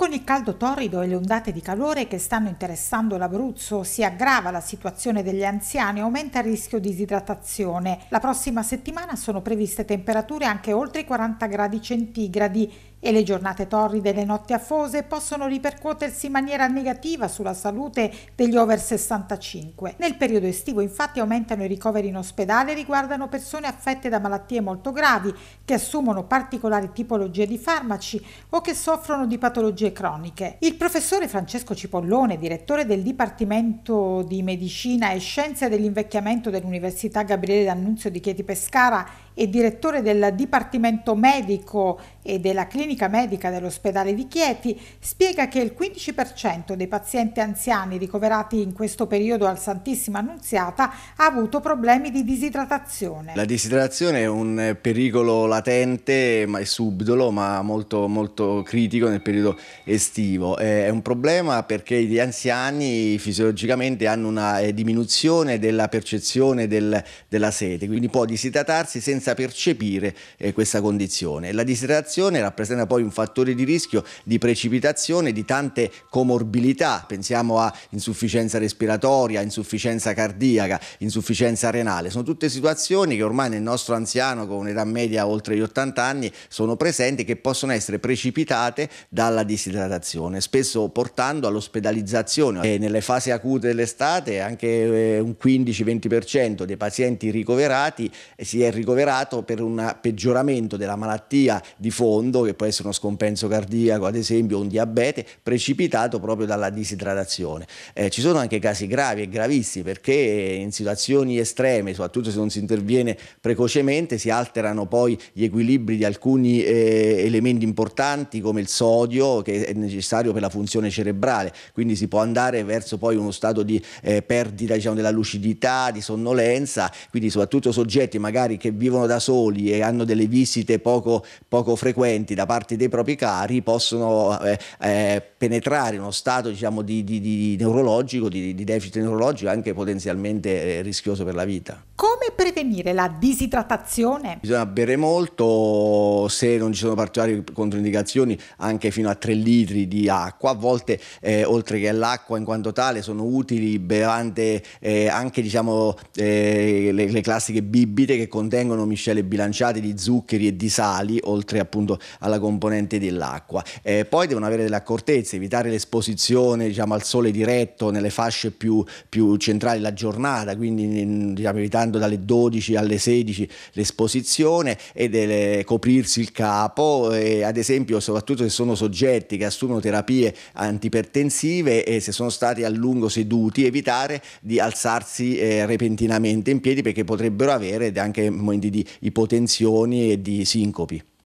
Con il caldo torrido e le ondate di calore che stanno interessando l'Abruzzo si aggrava la situazione degli anziani e aumenta il rischio di disidratazione. La prossima settimana sono previste temperature anche oltre i 40 gradi centigradi e le giornate torride e le notti affose possono ripercuotersi in maniera negativa sulla salute degli over 65. Nel periodo estivo infatti aumentano i ricoveri in ospedale e riguardano persone affette da malattie molto gravi, che assumono particolari tipologie di farmaci o che soffrono di patologie croniche. Il professore Francesco Cipollone, direttore del Dipartimento di Medicina e Scienze dell'Invecchiamento dell'Università Gabriele D'Annunzio di Chieti Pescara, e direttore del Dipartimento Medico e della Clinica Medica dell'ospedale di Chieti, spiega che il 15% dei pazienti anziani ricoverati in questo periodo al Santissima Annunziata ha avuto problemi di disidratazione. La disidratazione è un pericolo latente e subdolo, ma molto, molto critico nel periodo estivo. Eh, è un problema perché gli anziani fisiologicamente hanno una eh, diminuzione della percezione del, della sete, quindi può disidratarsi senza senza percepire eh, questa condizione. La disidratazione rappresenta poi un fattore di rischio di precipitazione di tante comorbilità, pensiamo a insufficienza respiratoria, insufficienza cardiaca, insufficienza renale. Sono tutte situazioni che ormai nel nostro anziano con un'età media oltre gli 80 anni sono presenti e che possono essere precipitate dalla disidratazione, spesso portando all'ospedalizzazione. E nelle fasi acute dell'estate anche eh, un 15-20% dei pazienti ricoverati eh, si è ricoverato dichiarato per un peggioramento della malattia di fondo, che può essere uno scompenso cardiaco, ad esempio, un diabete, precipitato proprio dalla disidratazione. Eh, ci sono anche casi gravi e gravissimi perché in situazioni estreme, soprattutto se non si interviene precocemente, si alterano poi gli equilibri di alcuni eh, elementi importanti come il sodio che è necessario per la funzione cerebrale, quindi si può andare verso poi uno stato di eh, perdita diciamo, della lucidità, di sonnolenza, quindi soprattutto soggetti magari che vivono vivono da soli e hanno delle visite poco, poco frequenti da parte dei propri cari possono eh, eh, penetrare in uno stato diciamo, di, di, di neurologico, di, di, deficit neurologico anche potenzialmente eh, rischioso per la vita. Come prevenire la disidratazione? Bisogna bere molto, se non ci sono particolari controindicazioni, anche fino a 3 litri di acqua, a volte eh, oltre che all'acqua in quanto tale sono utili bevande eh, anche diciamo, eh, le, le classiche bibite che contengono miscele bilanciate di zuccheri e di sali, oltre appunto alla componente dell'acqua. Eh, poi devono avere delle accortezze, evitare l'esposizione diciamo, al sole diretto nelle fasce più, più centrali della giornata, quindi mm, diciamo, evitando dalle 12 alle 16 l'esposizione e delle, coprirsi il capo, eh, ad esempio soprattutto se sono soggetti che assumono terapie antipertensive e se sono stati a lungo seduti, evitare di alzarsi eh, repentinamente in piedi perché potrebbero avere anche momenti di ipotensioni e di sincopi.